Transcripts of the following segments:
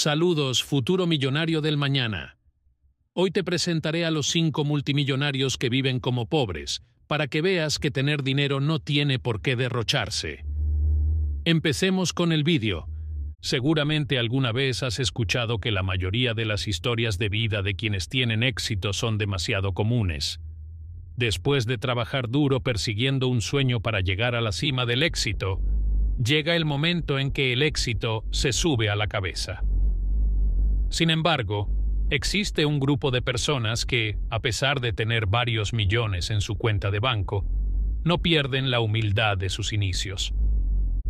Saludos, futuro millonario del mañana. Hoy te presentaré a los cinco multimillonarios que viven como pobres, para que veas que tener dinero no tiene por qué derrocharse. Empecemos con el vídeo. Seguramente alguna vez has escuchado que la mayoría de las historias de vida de quienes tienen éxito son demasiado comunes. Después de trabajar duro persiguiendo un sueño para llegar a la cima del éxito, llega el momento en que el éxito se sube a la cabeza. Sin embargo, existe un grupo de personas que, a pesar de tener varios millones en su cuenta de banco, no pierden la humildad de sus inicios.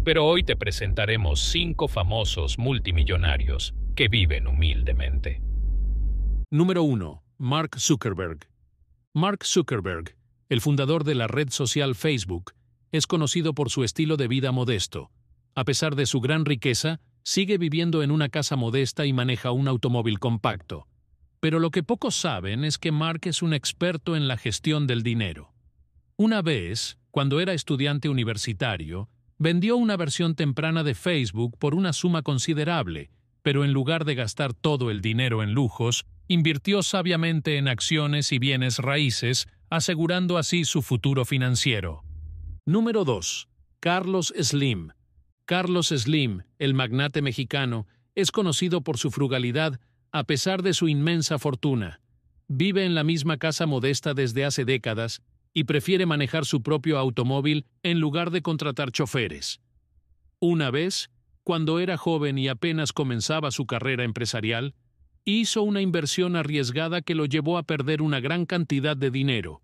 Pero hoy te presentaremos cinco famosos multimillonarios que viven humildemente. Número 1. Mark Zuckerberg. Mark Zuckerberg, el fundador de la red social Facebook, es conocido por su estilo de vida modesto. A pesar de su gran riqueza, sigue viviendo en una casa modesta y maneja un automóvil compacto. Pero lo que pocos saben es que Mark es un experto en la gestión del dinero. Una vez, cuando era estudiante universitario, vendió una versión temprana de Facebook por una suma considerable, pero en lugar de gastar todo el dinero en lujos, invirtió sabiamente en acciones y bienes raíces, asegurando así su futuro financiero. Número 2. Carlos Slim, Carlos Slim, el magnate mexicano, es conocido por su frugalidad a pesar de su inmensa fortuna. Vive en la misma casa modesta desde hace décadas y prefiere manejar su propio automóvil en lugar de contratar choferes. Una vez, cuando era joven y apenas comenzaba su carrera empresarial, hizo una inversión arriesgada que lo llevó a perder una gran cantidad de dinero.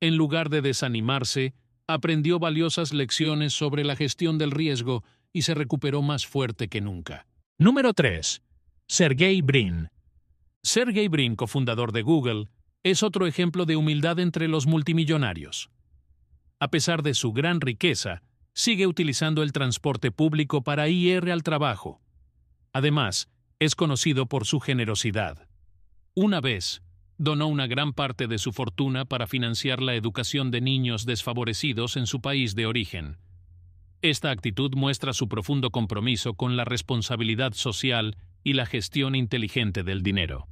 En lugar de desanimarse, aprendió valiosas lecciones sobre la gestión del riesgo y se recuperó más fuerte que nunca. Número 3. Sergey Brin. Sergey Brin, cofundador de Google, es otro ejemplo de humildad entre los multimillonarios. A pesar de su gran riqueza, sigue utilizando el transporte público para IR al trabajo. Además, es conocido por su generosidad. Una vez, donó una gran parte de su fortuna para financiar la educación de niños desfavorecidos en su país de origen. Esta actitud muestra su profundo compromiso con la responsabilidad social y la gestión inteligente del dinero.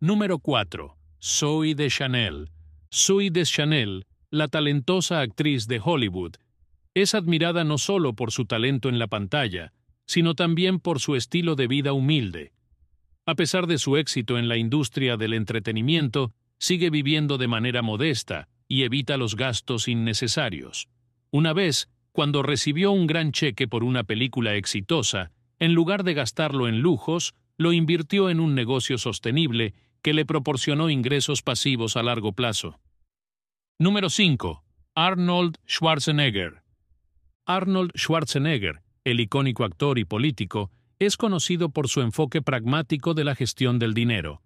Número 4. Zoe de Chanel. Zoe de Chanel, la talentosa actriz de Hollywood, es admirada no solo por su talento en la pantalla, sino también por su estilo de vida humilde, a pesar de su éxito en la industria del entretenimiento, sigue viviendo de manera modesta y evita los gastos innecesarios. Una vez, cuando recibió un gran cheque por una película exitosa, en lugar de gastarlo en lujos, lo invirtió en un negocio sostenible que le proporcionó ingresos pasivos a largo plazo. Número 5. Arnold Schwarzenegger. Arnold Schwarzenegger, el icónico actor y político, es conocido por su enfoque pragmático de la gestión del dinero.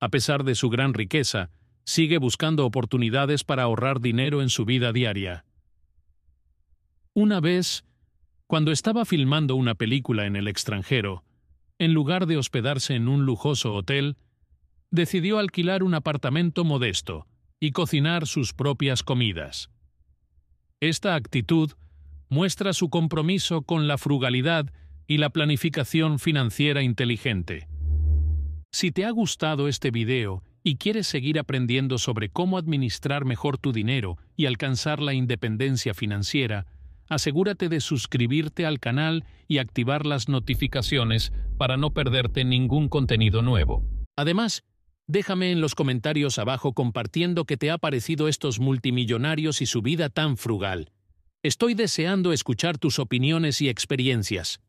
A pesar de su gran riqueza, sigue buscando oportunidades para ahorrar dinero en su vida diaria. Una vez, cuando estaba filmando una película en el extranjero, en lugar de hospedarse en un lujoso hotel, decidió alquilar un apartamento modesto y cocinar sus propias comidas. Esta actitud muestra su compromiso con la frugalidad y la planificación financiera inteligente. Si te ha gustado este video y quieres seguir aprendiendo sobre cómo administrar mejor tu dinero y alcanzar la independencia financiera, asegúrate de suscribirte al canal y activar las notificaciones para no perderte ningún contenido nuevo. Además, déjame en los comentarios abajo compartiendo qué te ha parecido estos multimillonarios y su vida tan frugal. Estoy deseando escuchar tus opiniones y experiencias.